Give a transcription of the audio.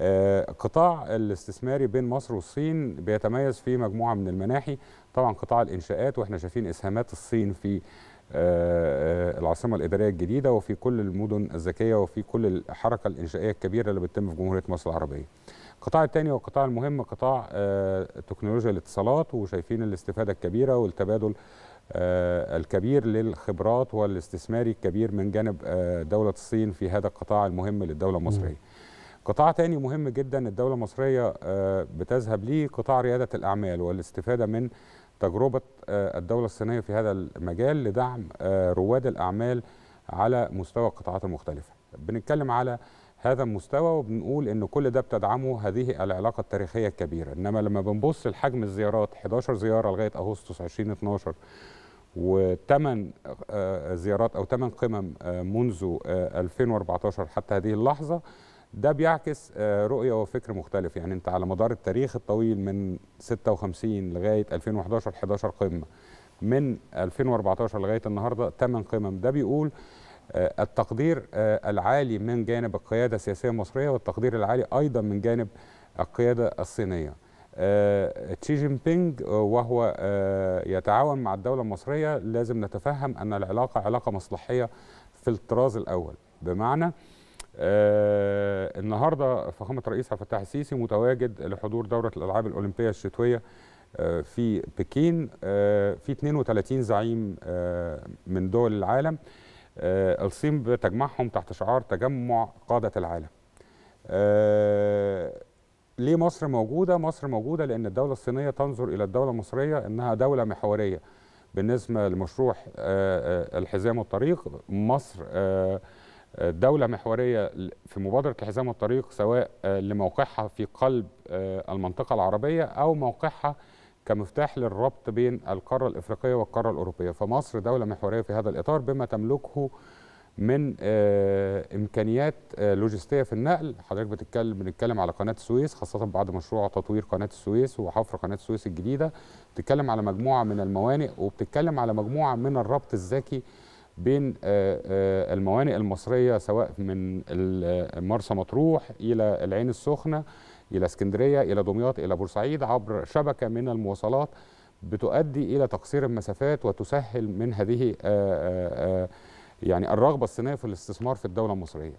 القطاع آه، الاستثماري بين مصر والصين بيتميز في مجموعه من المناحي طبعا قطاع الانشاءات واحنا شايفين اسهامات الصين في آه، آه، العاصمه الاداريه الجديده وفي كل المدن الذكيه وفي كل الحركه الانشائيه الكبيره اللي بتتم في جمهوريه مصر العربيه. القطاع الثاني والقطاع المهم قطاع تكنولوجيا الاتصالات وشايفين الاستفاده الكبيره والتبادل الكبير للخبرات والاستثماري الكبير من جانب دوله الصين في هذا القطاع المهم للدوله المصريه. قطاع تاني مهم جدا الدولة المصرية آه، بتذهب ليه قطاع ريادة الأعمال والاستفادة من تجربة آه، الدولة الصينية في هذا المجال لدعم آه، رواد الأعمال على مستوى القطاعات المختلفة بنتكلم على هذا المستوى وبنقول ان كل ده بتدعمه هذه العلاقه التاريخيه الكبيره انما لما بنبص لحجم الزيارات 11 زياره لغايه اغسطس 2012 و8 زيارات او 8 قمم منذ 2014 حتى هذه اللحظه ده بيعكس آه، رؤيه وفكر مختلف يعني انت على مدار التاريخ الطويل من 56 لغايه 2011 11 قمه من 2014 لغايه النهارده 8 قمم ده بيقول آه، التقدير آه، العالي من جانب القياده السياسيه المصريه والتقدير العالي ايضا من جانب القياده الصينيه تشي جين بينج وهو يتعاون مع الدوله المصريه لازم نتفهم ان العلاقه علاقه مصلحيه في الطراز الاول بمعنى آه النهارده فخامه الرئيس عبد الفتاح السيسي متواجد لحضور دوره الالعاب الاولمبيه الشتويه آه في بكين آه في 32 زعيم آه من دول العالم آه الصين بتجمعهم تحت شعار تجمع قاده العالم. آه ليه مصر موجوده؟ مصر موجوده لان الدوله الصينيه تنظر الى الدوله المصريه انها دوله محوريه بالنسبه لمشروع آه, آه، الحزام والطريق مصر آه دولة محورية في مبادرة حزام الطريق سواء آه، لموقعها في قلب آه، المنطقة العربية أو موقعها كمفتاح للربط بين القارة الإفريقية والقارة الأوروبية فمصر دولة محورية في هذا الإطار بما تملكه من آه، إمكانيات لوجستية في النقل حضرتك بتتكلم بنتكلم على قناة السويس خاصة بعد مشروع تطوير قناة السويس وحفر قناة السويس الجديدة بتتكلم على مجموعة من الموانئ وبتتكلم على مجموعة من الربط الذكي بين آه، آه، الموانئ المصريه سواء من آه، مرسى مطروح الى العين السخنه الى اسكندريه الى دمياط الى بورسعيد عبر شبكه من المواصلات بتؤدي الى تقصير المسافات وتسهل من هذه يعني الرغبه الصينيه في الاستثمار في الدوله المصريه